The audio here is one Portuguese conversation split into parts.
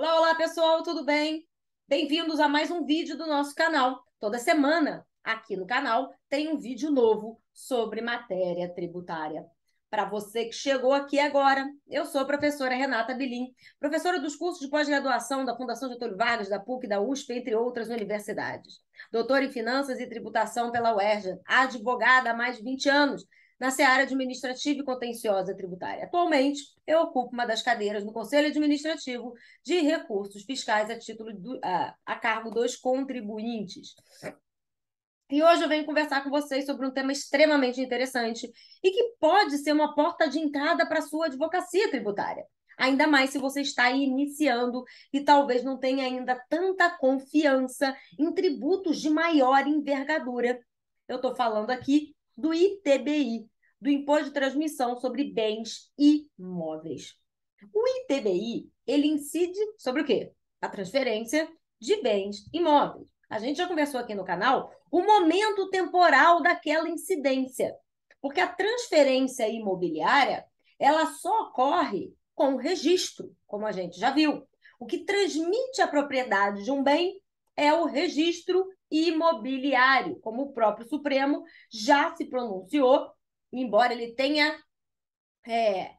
Olá, olá pessoal, tudo bem? Bem-vindos a mais um vídeo do nosso canal. Toda semana, aqui no canal, tem um vídeo novo sobre matéria tributária. Para você que chegou aqui agora, eu sou a professora Renata Bilim, professora dos cursos de pós-graduação da Fundação Getúlio Vargas, da PUC, da USP, entre outras universidades. Doutora em Finanças e Tributação pela UERJ, advogada há mais de 20 anos, na seara administrativa e contenciosa tributária. Atualmente, eu ocupo uma das cadeiras no Conselho Administrativo de Recursos Fiscais a título do, a, a cargo dos contribuintes. E hoje eu venho conversar com vocês sobre um tema extremamente interessante e que pode ser uma porta de entrada para a sua advocacia tributária. Ainda mais se você está iniciando e talvez não tenha ainda tanta confiança em tributos de maior envergadura. Eu estou falando aqui do ITBI, do Imposto de Transmissão sobre Bens Imóveis. O ITBI, ele incide sobre o quê? A transferência de bens imóveis. A gente já conversou aqui no canal o momento temporal daquela incidência, porque a transferência imobiliária, ela só ocorre com o registro, como a gente já viu. O que transmite a propriedade de um bem é o registro imobiliário, como o próprio Supremo já se pronunciou, embora ele tenha é,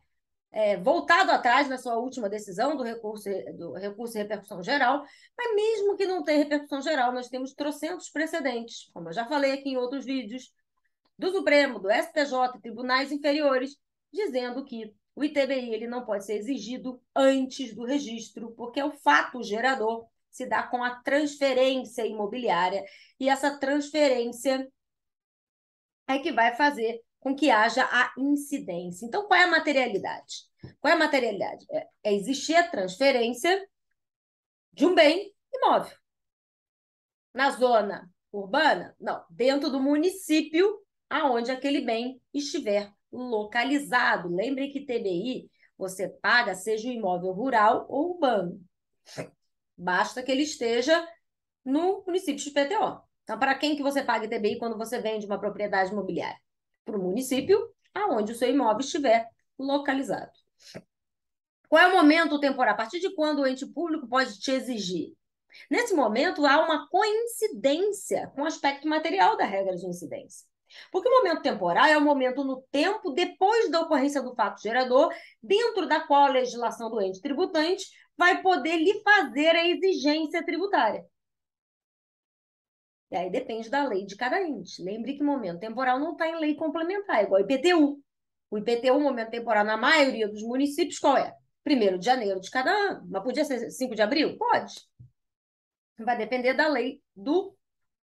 é, voltado atrás na sua última decisão do recurso, do recurso de repercussão geral, mas mesmo que não tenha repercussão geral, nós temos trocentos precedentes, como eu já falei aqui em outros vídeos, do Supremo, do STJ, tribunais inferiores, dizendo que o ITBI ele não pode ser exigido antes do registro, porque é o fato gerador se dá com a transferência imobiliária. E essa transferência é que vai fazer com que haja a incidência. Então, qual é a materialidade? Qual é a materialidade? É, é existir a transferência de um bem imóvel. Na zona urbana? Não, dentro do município aonde aquele bem estiver localizado. Lembre que TBI você paga seja o imóvel rural ou urbano. Basta que ele esteja no município de PTO. Então, para quem que você paga ITBI quando você vende uma propriedade imobiliária? Para o município aonde o seu imóvel estiver localizado. Qual é o momento temporal? A partir de quando o ente público pode te exigir? Nesse momento, há uma coincidência com o aspecto material da regra de incidência. Porque o momento temporal é o momento no tempo depois da ocorrência do fato gerador, dentro da qual a legislação do ente tributante vai poder lhe fazer a exigência tributária. E aí depende da lei de cada ente. Lembre que momento temporal não está em lei complementar, é igual IPTU. O IPTU, momento temporal, na maioria dos municípios, qual é? Primeiro de janeiro de cada ano, mas podia ser 5 de abril? Pode. Vai depender da lei do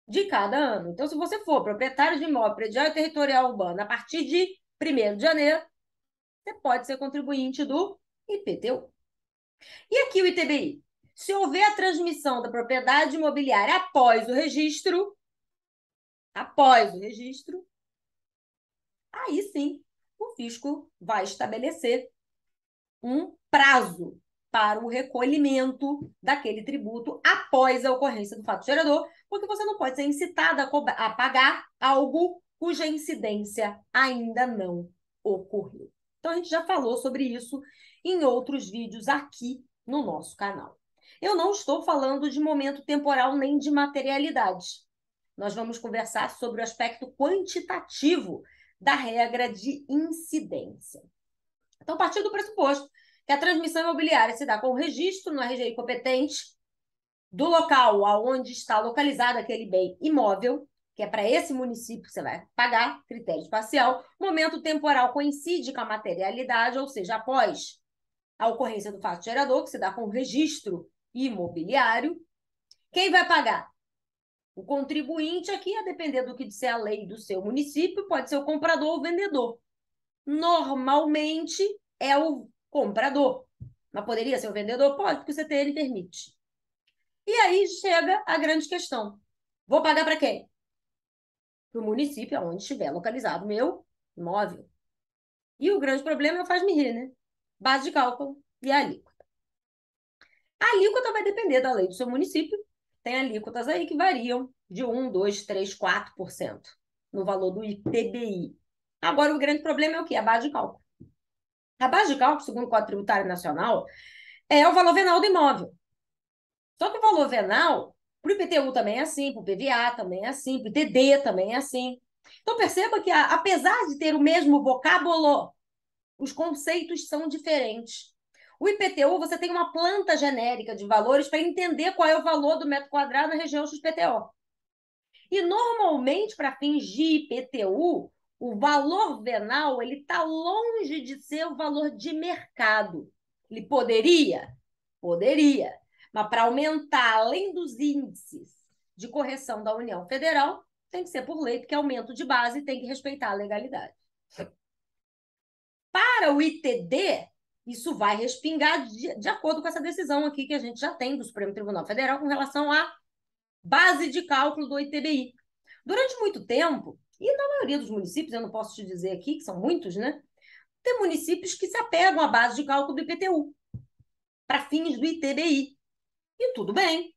de cada ano. Então, se você for proprietário de imóvel predial e territorial urbano a partir de 1 de janeiro, você pode ser contribuinte do IPTU. E aqui o ITBI? Se houver a transmissão da propriedade imobiliária após o registro, após o registro, aí sim o fisco vai estabelecer um prazo para o recolhimento daquele tributo após a ocorrência do fato gerador, porque você não pode ser incitada a, a pagar algo cuja incidência ainda não ocorreu. Então, a gente já falou sobre isso em outros vídeos aqui no nosso canal. Eu não estou falando de momento temporal nem de materialidade. Nós vamos conversar sobre o aspecto quantitativo da regra de incidência. Então, partindo do pressuposto que a transmissão imobiliária se dá com o registro no RGI competente do local aonde está localizado aquele bem imóvel, que é para esse município que você vai pagar, critério espacial, momento temporal coincide com a materialidade, ou seja, após a ocorrência do fato gerador, que se dá com o registro imobiliário. Quem vai pagar? O contribuinte aqui, a depender do que disser a lei do seu município, pode ser o comprador ou o vendedor. Normalmente é o comprador, mas poderia ser o vendedor? Pode, porque o CTN permite. E aí chega a grande questão. Vou pagar para quem? Para o município onde estiver localizado meu imóvel. E o grande problema faz-me rir, né? base de cálculo e a alíquota. A alíquota vai depender da lei do seu município. Tem alíquotas aí que variam de 1, 2, 3, 4% no valor do IPBI. Agora, o grande problema é o quê? A base de cálculo. A base de cálculo, segundo o Código Tributário Nacional, é o valor venal do imóvel. Só que o valor venal, para o IPTU também é assim, para o PVA também é assim, para o ITD também é assim. Então, perceba que, apesar de ter o mesmo vocábulo, os conceitos são diferentes. O IPTU, você tem uma planta genérica de valores para entender qual é o valor do metro quadrado na região XPTO. E normalmente, para fins de IPTU, o valor venal ele está longe de ser o valor de mercado. Ele poderia, poderia, mas para aumentar além dos índices de correção da União Federal, tem que ser por lei, porque é aumento de base tem que respeitar a legalidade para o ITD, isso vai respingar de, de acordo com essa decisão aqui que a gente já tem do Supremo Tribunal Federal com relação à base de cálculo do ITBI. Durante muito tempo, e na maioria dos municípios, eu não posso te dizer aqui, que são muitos, né? Tem municípios que se apegam à base de cálculo do IPTU para fins do ITBI. E tudo bem.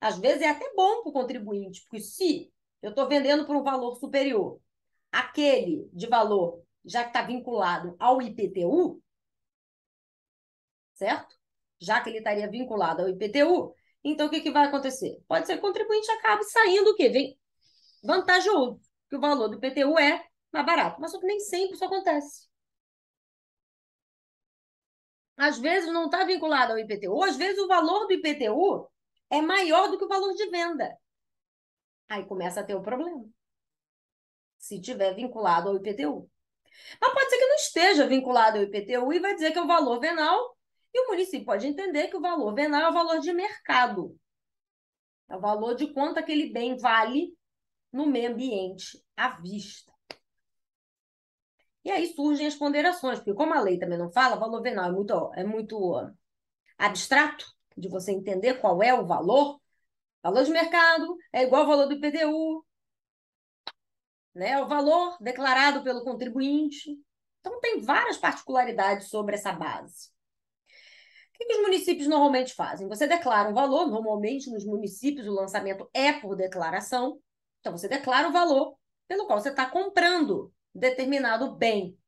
Às vezes é até bom para o contribuinte, porque se eu estou vendendo por um valor superior àquele de valor já que está vinculado ao IPTU, certo? Já que ele estaria vinculado ao IPTU, então o que, que vai acontecer? Pode ser que o contribuinte acabe saindo o quê? Vem vantajoso, que o valor do IPTU é mais barato. Mas só que nem sempre isso acontece. Às vezes não está vinculado ao IPTU, às vezes o valor do IPTU é maior do que o valor de venda. Aí começa a ter o um problema. Se tiver vinculado ao IPTU. Mas pode ser que não esteja vinculado ao IPTU e vai dizer que é o valor venal, e o município pode entender que o valor venal é o valor de mercado. É o valor de quanto aquele bem vale no meio ambiente, à vista. E aí surgem as ponderações, porque como a lei também não fala, valor venal é muito, é muito abstrato de você entender qual é o valor. Valor de mercado é igual ao valor do IPTU, né? O valor declarado pelo contribuinte. Então, tem várias particularidades sobre essa base. O que, que os municípios normalmente fazem? Você declara um valor, normalmente nos municípios o lançamento é por declaração. Então, você declara o valor pelo qual você está comprando determinado bem.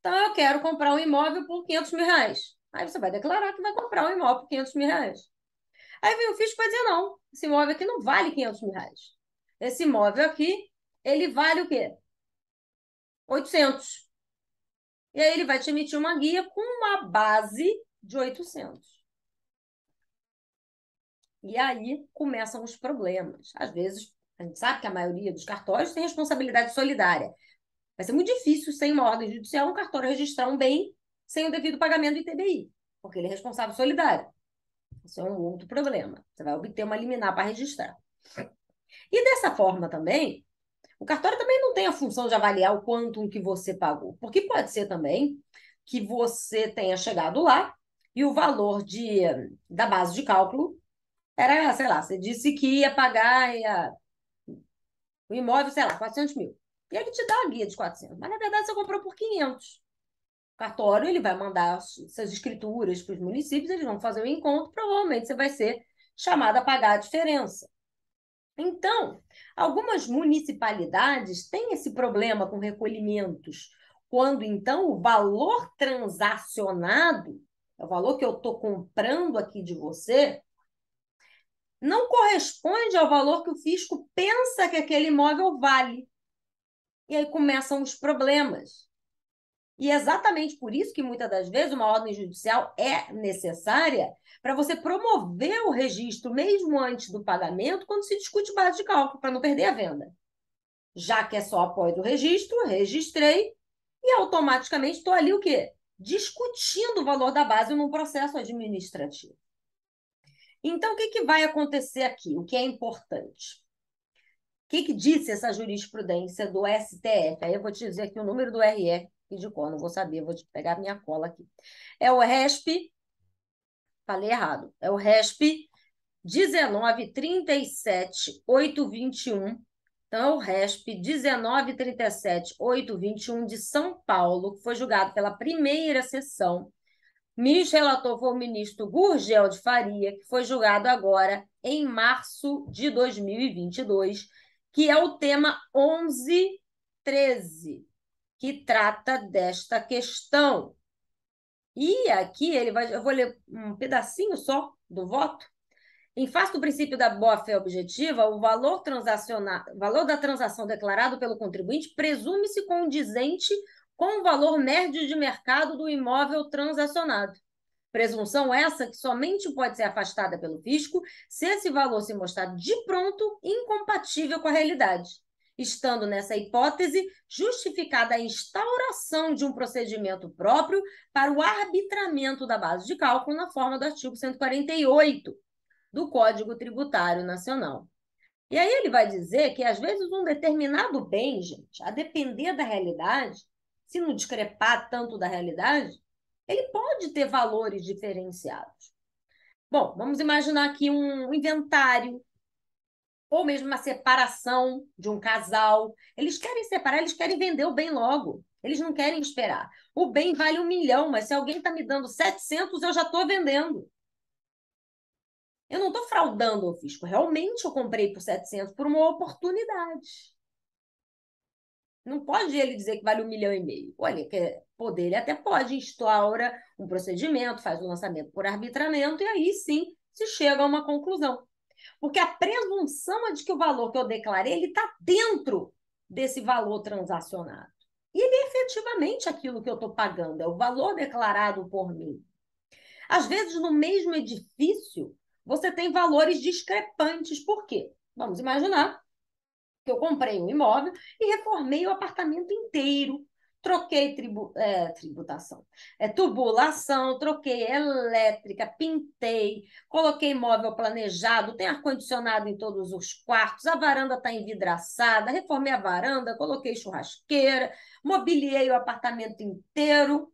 Então, eu quero comprar um imóvel por 500 mil reais. Aí você vai declarar que vai comprar um imóvel por 500 mil reais. Aí vem o fisco e vai dizer, não, esse imóvel aqui não vale 500 mil reais. Esse imóvel aqui ele vale o quê? 800. E aí ele vai te emitir uma guia com uma base de 800. E aí começam os problemas. Às vezes, a gente sabe que a maioria dos cartórios tem responsabilidade solidária. Vai ser muito difícil, sem uma ordem judicial, um cartório registrar um bem sem o devido pagamento do ITBI, porque ele é responsável solidário. Isso é um outro problema. Você vai obter uma liminar para registrar. E dessa forma também, o cartório também não tem a função de avaliar o quanto que você pagou, porque pode ser também que você tenha chegado lá e o valor de, da base de cálculo era, sei lá, você disse que ia pagar ia, o imóvel, sei lá, 400 mil. E ele te dá a guia de 400, mas na verdade você comprou por 500. O cartório ele vai mandar essas escrituras para os municípios, eles vão fazer o um encontro, provavelmente você vai ser chamado a pagar a diferença. Então, Algumas municipalidades têm esse problema com recolhimentos, quando então o valor transacionado, é o valor que eu estou comprando aqui de você, não corresponde ao valor que o fisco pensa que aquele imóvel vale. E aí começam os problemas. E é exatamente por isso que muitas das vezes uma ordem judicial é necessária para você promover o registro mesmo antes do pagamento, quando se discute base de cálculo, para não perder a venda. Já que é só após o registro, registrei e automaticamente estou ali o quê? Discutindo o valor da base num processo administrativo. Então, o que, que vai acontecer aqui? O que é importante? O que, que disse essa jurisprudência do STF? Aí eu vou te dizer aqui o número do RE e de cor, não vou saber, vou pegar minha cola aqui. É o RESP, falei errado, é o RESP 1937821. Então, é o RESP 1937821 de São Paulo, que foi julgado pela primeira sessão. Ministro relator foi o ministro Gurgel de Faria, que foi julgado agora em março de 2022, que é o tema 1113 que trata desta questão. E aqui ele vai, eu vou ler um pedacinho só do voto. Em face do princípio da boa-fé objetiva, o valor, transacional valor da transação declarado pelo contribuinte presume-se condizente com o valor médio de mercado do imóvel transacionado. Presunção essa que somente pode ser afastada pelo fisco se esse valor se mostrar de pronto incompatível com a realidade estando nessa hipótese justificada a instauração de um procedimento próprio para o arbitramento da base de cálculo na forma do artigo 148 do Código Tributário Nacional. E aí ele vai dizer que, às vezes, um determinado bem, gente, a depender da realidade, se não discrepar tanto da realidade, ele pode ter valores diferenciados. Bom, vamos imaginar aqui um inventário ou mesmo uma separação de um casal. Eles querem separar, eles querem vender o bem logo. Eles não querem esperar. O bem vale um milhão, mas se alguém está me dando 700, eu já estou vendendo. Eu não estou fraudando o fisco. Realmente eu comprei por 700 por uma oportunidade. Não pode ele dizer que vale um milhão e meio. Olha, que poder ele até pode, instaura um procedimento, faz um lançamento por arbitramento e aí sim se chega a uma conclusão. Porque a presunção é de que o valor que eu declarei ele está dentro desse valor transacionado. E ele é efetivamente aquilo que eu estou pagando, é o valor declarado por mim. Às vezes, no mesmo edifício, você tem valores discrepantes. Por quê? Vamos imaginar que eu comprei um imóvel e reformei o apartamento inteiro troquei tribu, é, tributação, é, tubulação, troquei elétrica, pintei, coloquei móvel planejado, tem ar-condicionado em todos os quartos, a varanda está envidraçada, reformei a varanda, coloquei churrasqueira, mobiliei o apartamento inteiro,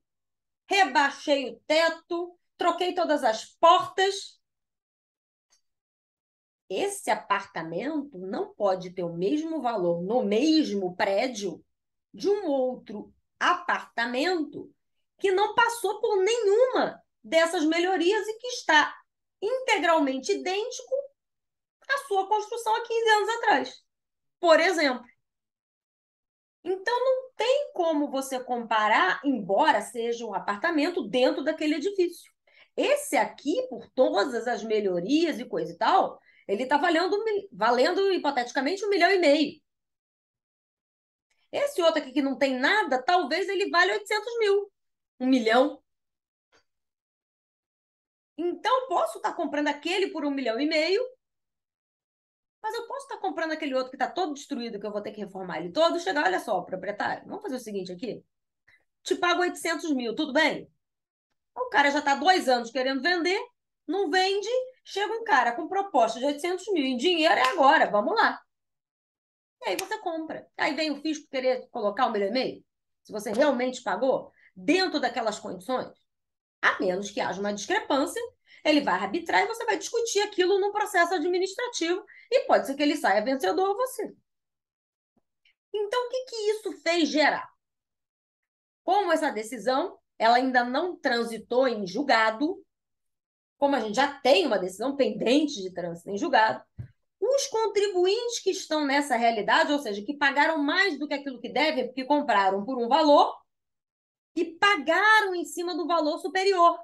rebaixei o teto, troquei todas as portas. Esse apartamento não pode ter o mesmo valor no mesmo prédio de um outro apartamento que não passou por nenhuma dessas melhorias e que está integralmente idêntico à sua construção há 15 anos atrás, por exemplo. Então, não tem como você comparar, embora seja um apartamento dentro daquele edifício. Esse aqui, por todas as melhorias e coisa e tal, ele está valendo, valendo hipoteticamente um milhão e meio. Esse outro aqui que não tem nada, talvez ele vale 800 mil, um milhão. Então, posso estar tá comprando aquele por um milhão e meio, mas eu posso estar tá comprando aquele outro que está todo destruído, que eu vou ter que reformar ele todo, chegar, olha só, proprietário, vamos fazer o seguinte aqui, te pago 800 mil, tudo bem? O cara já está dois anos querendo vender, não vende, chega um cara com proposta de 800 mil em dinheiro, é agora, vamos lá. E aí você compra. Aí vem o fisco querer colocar o meu e meio, se você realmente pagou, dentro daquelas condições, a menos que haja uma discrepância, ele vai arbitrar e você vai discutir aquilo no processo administrativo e pode ser que ele saia vencedor ou você. Então, o que, que isso fez gerar? Como essa decisão ela ainda não transitou em julgado, como a gente já tem uma decisão pendente de trânsito em julgado, os contribuintes que estão nessa realidade, ou seja, que pagaram mais do que aquilo que devem, porque compraram por um valor, e pagaram em cima do valor superior.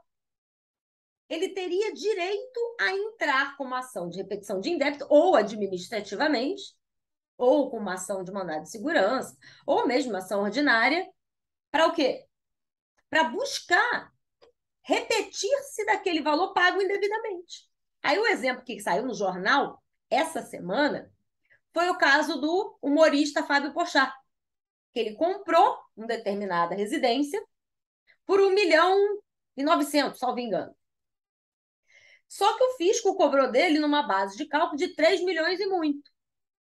Ele teria direito a entrar com uma ação de repetição de indébito, ou administrativamente, ou com uma ação de mandado de segurança, ou mesmo uma ação ordinária, para o quê? Para buscar repetir-se daquele valor pago indevidamente. Aí o exemplo que saiu no jornal essa semana foi o caso do humorista Fábio Pochá, que ele comprou uma determinada residência por 1 milhão e 900, salvo engano. Só que o fisco cobrou dele numa base de cálculo de 3 milhões e muito.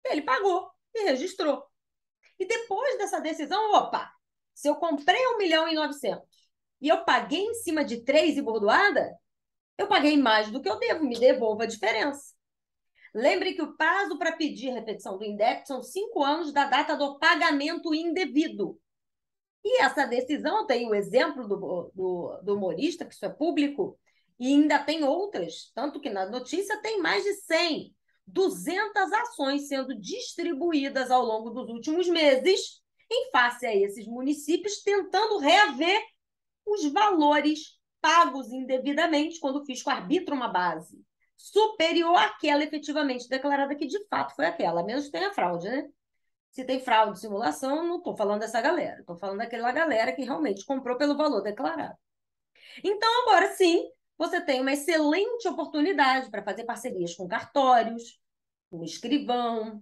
Ele pagou e registrou. E depois dessa decisão, opa, se eu comprei 1 milhão e 900 e eu paguei em cima de 3 e bordoada, eu paguei mais do que eu devo, me devolva a diferença. Lembre que o prazo para pedir repetição do INDEP são cinco anos da data do pagamento indevido. E essa decisão tem o exemplo do, do, do humorista, que isso é público, e ainda tem outras, tanto que na notícia tem mais de 100, 200 ações sendo distribuídas ao longo dos últimos meses em face a esses municípios, tentando reaver os valores pagos indevidamente quando o fisco arbitra uma base superior àquela efetivamente declarada, que de fato foi aquela, menos que tenha fraude, né? Se tem fraude, simulação, não estou falando dessa galera, estou falando daquela galera que realmente comprou pelo valor declarado. Então, agora sim, você tem uma excelente oportunidade para fazer parcerias com cartórios, com escrivão,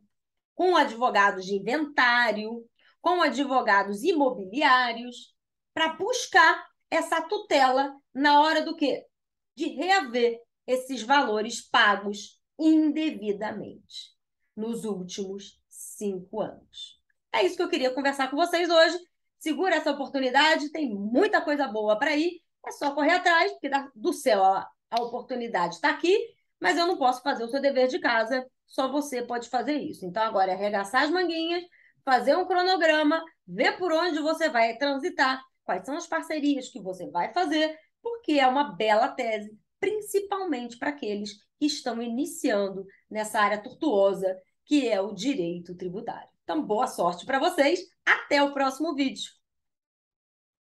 com advogados de inventário, com advogados imobiliários, para buscar essa tutela na hora do quê? De reaver esses valores pagos indevidamente nos últimos cinco anos. É isso que eu queria conversar com vocês hoje. Segura essa oportunidade, tem muita coisa boa para ir. É só correr atrás, porque do céu a, a oportunidade está aqui, mas eu não posso fazer o seu dever de casa, só você pode fazer isso. Então agora é arregaçar as manguinhas, fazer um cronograma, ver por onde você vai transitar, quais são as parcerias que você vai fazer, porque é uma bela tese principalmente para aqueles que estão iniciando nessa área tortuosa que é o direito tributário. Então, boa sorte para vocês. Até o próximo vídeo.